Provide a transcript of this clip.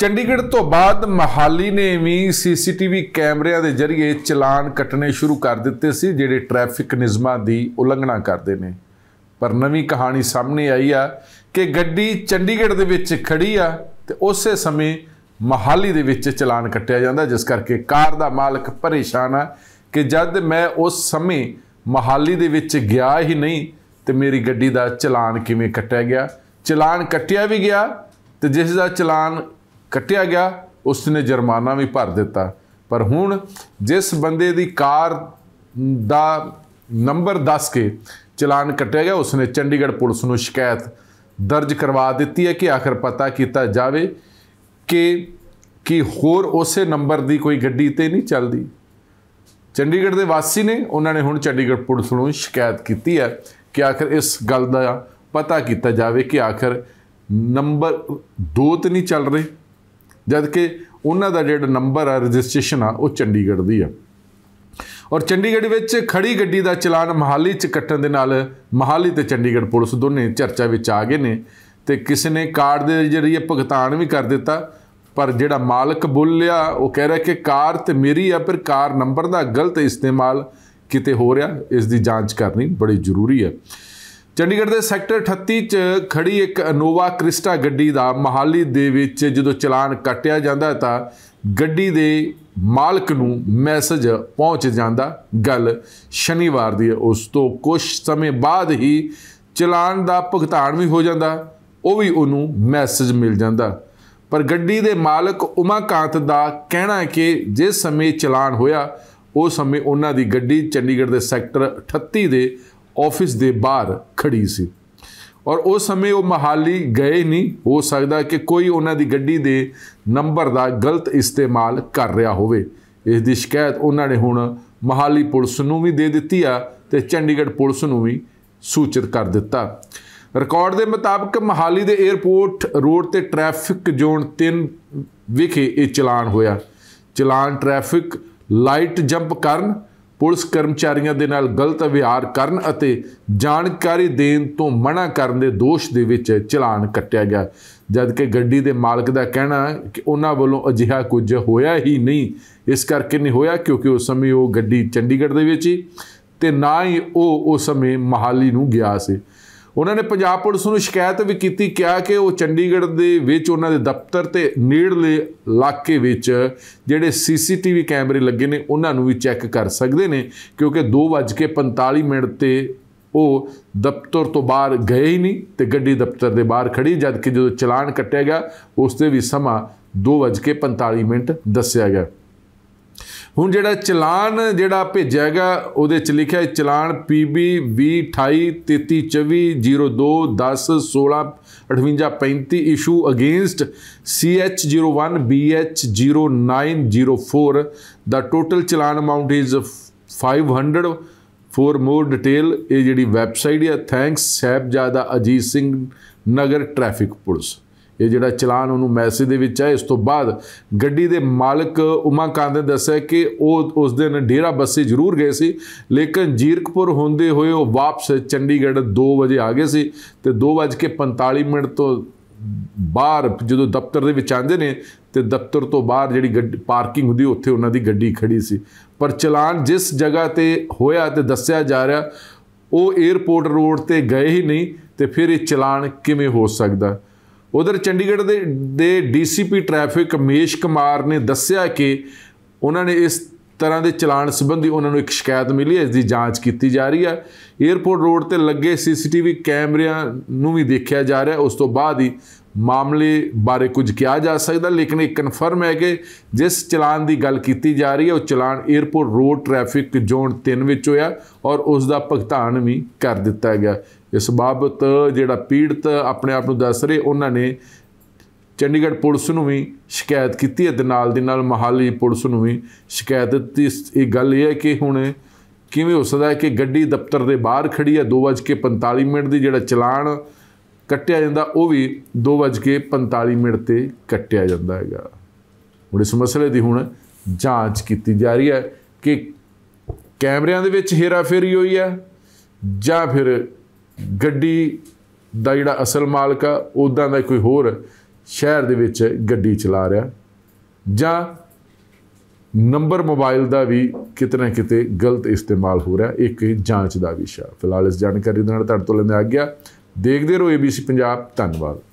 ਚੰਡੀਗੜ੍ਹ ਤੋਂ ਬਾਅਦ ਮਹਾਲੀ ਨੇ ਵੀ ਸੀਸੀਟੀਵੀ ਕੈਮਰਿਆਂ ਦੇ ਜ਼ਰੀਏ ਚਲਾਨ ਕੱਟਣੇ ਸ਼ੁਰੂ ਕਰ ਦਿੱਤੇ ਸੀ ਜਿਹੜੇ ਟ੍ਰੈਫਿਕ ਨਿਯਮਾਂ ਦੀ ਉਲੰਘਣਾ ਕਰਦੇ ਨੇ ਪਰ ਨਵੀਂ ਕਹਾਣੀ ਸਾਹਮਣੇ ਆਈ ਆ ਕਿ ਗੱਡੀ ਚੰਡੀਗੜ੍ਹ ਦੇ ਵਿੱਚ ਖੜੀ ਆ ਤੇ ਉਸੇ ਸਮੇਂ ਮਹਾਲੀ ਦੇ ਵਿੱਚ ਚਲਾਨ ਕੱਟਿਆ ਜਾਂਦਾ ਜਿਸ ਕਰਕੇ ਕਾਰ ਦਾ ਮਾਲਕ ਪਰੇਸ਼ਾਨ ਆ ਕਿ ਜਦ ਮੈਂ ਉਸ ਸਮੇਂ ਮਹਾਲੀ ਦੇ ਵਿੱਚ ਗਿਆ ਹੀ ਨਹੀਂ ਤੇ ਮੇਰੀ ਗੱਡੀ ਦਾ ਚਲਾਨ ਕਿਵੇਂ ਕੱਟਿਆ ਗਿਆ ਚਲਾਨ ਕੱਟਿਆ ਵੀ ਗਿਆ ਤੇ ਜਿਸ ਦਾ ਚਲਾਨ ਕੱਟਿਆ ਗਿਆ ਉਸ ਨੇ ਜੁਰਮਾਨਾ ਵੀ ਭਰ ਦਿੱਤਾ ਪਰ ਹੁਣ ਜਿਸ ਬੰਦੇ ਦੀ ਕਾਰ ਦਾ ਨੰਬਰ ਦੱਸ ਕੇ ਚਲਾਨ ਕੱਟਿਆ ਗਿਆ ਉਸ ਨੇ ਚੰਡੀਗੜ੍ਹ ਪੁਲਿਸ ਨੂੰ ਸ਼ਿਕਾਇਤ ਦਰਜ ਕਰਵਾ ਦਿੱਤੀ ਹੈ ਕਿ ਆਖਰ ਪਤਾ ਕੀਤਾ ਜਾਵੇ ਕਿ ਕਿ ਹੋਰ ਉਸੇ ਨੰਬਰ ਦੀ ਕੋਈ ਗੱਡੀ ਤੇ ਨਹੀਂ ਚੱਲਦੀ ਚੰਡੀਗੜ੍ਹ ਦੇ ਵਾਸੀ ਨੇ ਉਹਨਾਂ ਨੇ ਹੁਣ ਚੰਡੀਗੜ੍ਹ ਪੁਲਿਸ ਨੂੰ ਸ਼ਿਕਾਇਤ ਕੀਤੀ ਹੈ ਕਿ ਆਖਰ ਇਸ ਗੱਲ ਦਾ ਪਤਾ ਕੀਤਾ ਜਾਵੇ ਕਿ ਆਖਰ ਨੰਬਰ 2 ਤੇ ਨਹੀਂ ਚੱਲ ਰਹੇ ਜਦ ਕਿ ਉਹਨਾਂ ਦਾ ਜਿਹੜਾ ਨੰਬਰ ਆ ਰਜਿਸਟ੍ਰੇਸ਼ਨ ਆ ਉਹ ਚੰਡੀਗੜ੍ਹ ਦੀ ਆ ਔਰ ਚੰਡੀਗੜ੍ਹ ਵਿੱਚ ਖੜੀ ਗੱਡੀ ਦਾ ਚਲਾਨ ਮਹਾਲੀ ਚ ਕੱਟਣ ਦੇ ਨਾਲ ਮਹਾਲੀ ਤੇ ਚੰਡੀਗੜ੍ਹ ਪੁਲਿਸ ਦੋਨੇ ਚਰਚਾ ਵਿੱਚ ਆ ਗਏ ਨੇ ਤੇ ਕਿਸੇ ਨੇ ਕਾਰ ਦੇ ਜਰੀਏ ਭੁਗਤਾਨ ਵੀ ਕਰ ਦਿੱਤਾ ਪਰ ਜਿਹੜਾ ਮਾਲਕ ਬੋਲਿਆ ਉਹ ਕਹਿ ਰਿਹਾ ਕਿ ਕਾਰ ਤੇ ਮੇਰੀ ਆ ਪਰ ਕਾਰ ਨੰਬਰ ਦਾ ਗਲਤ ਇਸਤੇਮਾਲ ਕਿਤੇ ਹੋ ਰਿਹਾ ਇਸ ਦੀ ਜਾਂਚ ਕਰਨੀ ਬੜੀ ਜ਼ਰੂਰੀ ਹੈ ਚੰਡੀਗੜ੍ਹ ਦੇ ਸੈਕਟਰ 38 ਚ ਖੜੀ ਇੱਕ ਅਨੋਵਾ ਕ੍ਰਿਸਟਾ ਗੱਡੀ ਦਾ ਮਹਾਲੀ ਦੇ ਵਿੱਚ ਜਦੋਂ ਚਲਾਨ ਕੱਟਿਆ ਜਾਂਦਾ ਤਾਂ ਗੱਡੀ ਦੇ ਮਾਲਕ ਨੂੰ ਮੈਸੇਜ ਪਹੁੰਚ ਜਾਂਦਾ ਗੱਲ ਸ਼ਨੀਵਾਰ ਦੀ ਉਸ ਤੋਂ ਕੁਝ ਸਮੇਂ ਬਾਅਦ ਹੀ ਚਲਾਨ ਦਾ ਭੁਗਤਾਨ ਵੀ ਹੋ ਜਾਂਦਾ ਉਹ ਵੀ ਉਹਨੂੰ ਮੈਸੇਜ ਮਿਲ ਜਾਂਦਾ ਪਰ ਗੱਡੀ ਦੇ ਮਾਲਕ ਉਮਾਕਾਂਤ ਦਾ ਕਹਿਣਾ ਹੈ ਕਿ ਜਿਸ ਸਮੇਂ ਚਲਾਨ ਹੋਇਆ ਉਸ ਸਮੇਂ ਉਹਨਾਂ ਦੀ ਗੱਡੀ ਚੰਡੀਗੜ੍ਹ ਦੇ ਸੈਕਟਰ 38 ਦੇ ਆਫਿਸ ਦੇ ਬਾਹਰ ਖੜੀ ਸੀ ਔਰ ਉਸ ਸਮੇਂ ਉਹ ਮਹਾਲੀ ਗਏ ਨਹੀਂ ਹੋ ਸਕਦਾ ਕਿ ਕੋਈ ਉਹਨਾਂ ਦੀ ਗੱਡੀ ਦੇ ਨੰਬਰ ਦਾ ਗਲਤ ਇਸਤੇਮਾਲ ਕਰ ਰਿਹਾ ਹੋਵੇ ਇਸ ਦੀ ਸ਼ਿਕਾਇਤ ਉਹਨਾਂ ਨੇ ਹੁਣ ਮਹਾਲੀ ਪੁਲਿਸ ਨੂੰ ਵੀ ਦੇ ਦਿੱਤੀ ਆ ਤੇ ਚੰਡੀਗੜ੍ਹ ਪੁਲਿਸ ਨੂੰ ਵੀ ਸੂਚਿਤ ਕਰ ਦਿੱਤਾ ਰਿਕਾਰਡ ਦੇ ਮੁਤਾਬਕ ਮਹਾਲੀ ਦੇ 에ਅਰਪੋਰਟ ਰੋਡ ਤੇ ਟ੍ਰੈਫਿਕ ਜ਼ੋਨ 3 ਵਿਖੇ ਇਹ ਚਲਾਨ ਹੋਇਆ ਚਲਾਨ ਟ੍ਰੈਫਿਕ ਲਾਈਟ ਜੰਪ ਕਰਨ ਪੁਲਿਸ ਕਰਮਚਾਰੀਆਂ ਦੇ ਨਾਲ ਗਲਤ ਵਿਹਾਰ ਕਰਨ ਅਤੇ ਜਾਣਕਾਰੀ ਦੇਣ ਤੋਂ ਮਨਾ ਕਰਨ ਦੇ ਦੋਸ਼ ਦੇ ਵਿੱਚ ਚਲਾਨ ਕੱਟਿਆ ਗਿਆ ਜਦਕਿ ਗੱਡੀ ਦੇ ਮਾਲਕ ਦਾ ਕਹਿਣਾ ਕਿ ਉਹਨਾਂ ਵੱਲੋਂ ਅਜਿਹਾ ਕੁਝ ਹੋਇਆ ਹੀ ਨਹੀਂ ਇਸ ਕਰਕੇ ਨਹੀਂ ਹੋਇਆ ਕਿਉਂਕਿ ਉਸ ਸਮੇਂ ਉਹ ਗੱਡੀ ਚੰਡੀਗੜ੍ਹ ਦੇ ਵਿੱਚ ਹੀ ਤੇ ਨਾ ਹੀ ਉਹ ਉਸ ਸਮੇਂ ਮਹਾਲੀ ਨੂੰ ਗਿਆ ਸੀ ਉਹਨਾਂ ਨੇ ਪੰਜਾਬ ਪੁਲਿਸ ਨੂੰ ਸ਼ਿਕਾਇਤ ਵੀ ਕੀਤੀ ਕਿਹਾ ਕਿ ਉਹ ਚੰਡੀਗੜ੍ਹ ਦੇ ਵਿੱਚ ਉਹਨਾਂ ਦੇ ਦਫ਼ਤਰ ਤੇ ਨੇੜਲੇ ਇਲਾਕੇ ਵਿੱਚ ਜਿਹੜੇ ਸੀਸੀਟੀਵੀ ਕੈਮਰੇ ਲੱਗੇ ਨੇ ਉਹਨਾਂ ਨੂੰ ਵੀ ਚੈੱਕ ਕਰ ਸਕਦੇ ਨੇ ਕਿਉਂਕਿ 2:45 ਮਿੰਟ ਤੇ ਉਹ ਦਫ਼ਤਰ ਤੋਂ ਬਾਹਰ ਗਏ ਹੀ ਨਹੀਂ ਤੇ ਗੱਡੀ ਦਫ਼ਤਰ ਦੇ ਬਾਹਰ ਖੜੀ ਜਦ ਕਿ ਜਦੋਂ ਚਲਾਨ ਕੱਟਿਆ ਗਿਆ ਉਸ ਤੇ ਵੀ ਸਮਾਂ 2:45 ਮਿੰਟ ਦੱਸਿਆ ਗਿਆ ਹੁਣ ਜਿਹੜਾ ਚਲਾਨ ਜਿਹੜਾ ਭੇਜਿਆਗਾ ਉਹਦੇ ਚ ਲਿਖਿਆ ਚਲਾਨ PB 202833240210165835 ਇਸ਼ੂ ਅਗੇਂਸਟ CH01BH0904 ਦਾ ਟੋਟਲ ਚਲਾਨ amount is 500 for more detail ਇਹ ਜਿਹੜੀ ਵੈਬਸਾਈਟ ਹੈ ਥੈਂਕਸ ਸਹਿਬ ਜਾਦਾ ਅਜੀਤ ਸਿੰਘ ਨਗਰ ਟ੍ਰੈਫਿਕ ਪੁਲਿਸ ਇਹ ਜਿਹੜਾ ਚਲਾਨ ਉਹਨੂੰ ਮੈਸੇਜ ਦੇ ਵਿੱਚ ਆਇਆ ਇਸ ਤੋਂ ਬਾਅਦ ਗੱਡੀ ਦੇ ਮਾਲਕ ਉਮਾਕਾਂਤ ਨੇ ਦੱਸਿਆ ਕਿ ਉਹ ਉਸ ਦਿਨ ਡੇਰਾ ਬੱਸੇ ਜ਼ਰੂਰ ਗਏ ਸੀ ਲੇਕਿਨ ਜੀਰਕਪੁਰ ਹੁੰਦੇ ਹੋਏ ਉਹ ਵਾਪਸ ਚੰਡੀਗੜ੍ਹ 2 ਵਜੇ ਆ ਗਏ ਸੀ ਤੇ 2:45 ਮਿੰਟ ਤੋਂ ਬਾਹਰ ਜਦੋਂ ਦਫ਼ਤਰ ਦੇ ਵਿੱਚ ਆਂਦੇ ਨੇ ਤੇ ਦਫ਼ਤਰ ਤੋਂ ਬਾਹਰ ਜਿਹੜੀ ਪਾਰਕਿੰਗ ਹੁੰਦੀ ਉੱਥੇ ਉਹਨਾਂ ਦੀ ਗੱਡੀ ਖੜੀ ਸੀ ਪਰ ਚਲਾਨ ਜਿਸ ਜਗ੍ਹਾ ਤੇ ਹੋਇਆ ਤੇ ਦੱਸਿਆ ਜਾ ਰਿਹਾ ਉਹ 에어ਪੋਰਟ ਰੋਡ ਤੇ ਗਏ ਹੀ ਨਹੀਂ ਤੇ ਫਿਰ ਇਹ ਚਲਾਨ ਕਿਵੇਂ ਹੋ ਸਕਦਾ ਉਧਰ ਚੰਡੀਗੜ੍ਹ ਦੇ ਦੇ ਡੀਸੀਪੀ ਟ੍ਰੈਫਿਕ ਮੇਸ਼ ਕੁਮਾਰ ਨੇ ਦੱਸਿਆ ਕਿ ਉਹਨਾਂ ਨੇ ਇਸ ਤਰ੍ਹਾਂ ਦੇ ਚਲਾਨ ਸੰਬੰਧੀ ਉਹਨਾਂ ਨੂੰ ਇੱਕ ਸ਼ਿਕਾਇਤ ਮਿਲੀ ਹੈ ਇਸ ਦੀ ਜਾਂਚ ਕੀਤੀ ਜਾ ਰਹੀ ਹੈ 에어ਪੋਰਟ ਰੋਡ ਤੇ ਲੱਗੇ ਸੀਸੀਟੀਵੀ ਕੈਮਰਿਆਂ ਨੂੰ ਵੀ ਦੇਖਿਆ ਜਾ ਰਿਹਾ ਉਸ ਤੋਂ ਬਾਅਦ ਹੀ ਮਾਮਲੇ ਬਾਰੇ ਕੁਝ ਕਿਹਾ ਜਾ ਸਕਦਾ ਲੇਕਿਨ ਇਹ ਕਨਫਰਮ ਹੈ ਕਿ ਜਿਸ ਚਲਾਨ ਦੀ ਗੱਲ ਕੀਤੀ ਜਾ ਰਹੀ ਹੈ ਉਹ ਚਲਾਨ 에어ਪੋਰਟ ਰੋਡ ਟ੍ਰੈਫਿਕ ਜ਼ੋਨ 3 ਵਿੱਚ ਹੋਇਆ ਔਰ ਉਸ ਦਾ ਭੁਗਤਾਨ ਵੀ ਕਰ ਦਿੱਤਾ ਗਿਆ ਇਸ ਬਾਬਤ ਜਿਹੜਾ ਪੀੜਤ ਆਪਣੇ ਆਪ ਨੂੰ ਦੱਸ ਰਹੇ ਉਹਨਾਂ ਨੇ ਚੰਡੀਗੜ੍ਹ ਪੁਲਿਸ ਨੂੰ ਵੀ ਸ਼ਿਕਾਇਤ ਕੀਤੀ ਹੈ ਤੇ ਨਾਲ ਦੇ ਨਾਲ ਮਹਾਲੀ ਪੁਲਿਸ ਨੂੰ ਵੀ ਸ਼ਿਕਾਇਤ ਦਿੱਤੀ ਇਹ ਗੱਲ ਇਹ ਹੈ ਕਿ ਹੁਣ ਕਿਵੇਂ ਹੋ ਸਕਦਾ ਹੈ ਕਿ ਗੱਡੀ ਦਫ਼ਤਰ ਦੇ ਬਾਹਰ ਖੜੀ ਹੈ 2:45 ਮਿੰਟ ਦੀ ਜਿਹੜਾ ਚਲਾਨ ਕੱਟਿਆ ਜਾਂਦਾ ਉਹ ਵੀ 2:45 ਮਿੰਟ ਤੇ ਕੱਟਿਆ ਜਾਂਦਾ ਹੈਗਾ ਹੁਣ ਇਸ ਮਸਲੇ ਦੀ ਹੁਣ ਜਾਂਚ ਕੀਤੀ ਜਾ ਰਹੀ ਹੈ ਕਿ ਕੈਮਰਿਆਂ ਦੇ ਵਿੱਚ ਹੇਰਾਫੇਰੀ ਹੋਈ ਹੈ ਜਾਂ ਫਿਰ ਗੱਡੀ ਦਾ ਜਿਹੜਾ ਅਸਲ ਮਾਲਕ ਆ ਉਦਾਂ ਦਾ ਕੋਈ ਹੋਰ ਸ਼ਹਿਰ ਦੇ ਵਿੱਚ ਗੱਡੀ ਚਲਾ ਰਿਹਾ ਜਾਂ ਨੰਬਰ ਮੋਬਾਈਲ ਦਾ ਵੀ ਕਿਤੇ ਨਾ ਕਿਤੇ ਗਲਤ ਇਸਤੇਮਾਲ ਹੋ ਰਿਹਾ ਇੱਕ ਜਾਂਚ ਦਾ ਵਿਸ਼ਾ ਫਿਲਹਾਲ ਇਸ ਜਾਣਕਾਰੀ ਦੇ ਨਾਲ ਤੁਹਾਡੇ ਤੋਂ ਲੈਂਦੇ ਆ ਗਿਆ ਦੇਖਦੇ ਰਹੋ ABC ਪੰਜਾਬ ਧੰਨਵਾਦ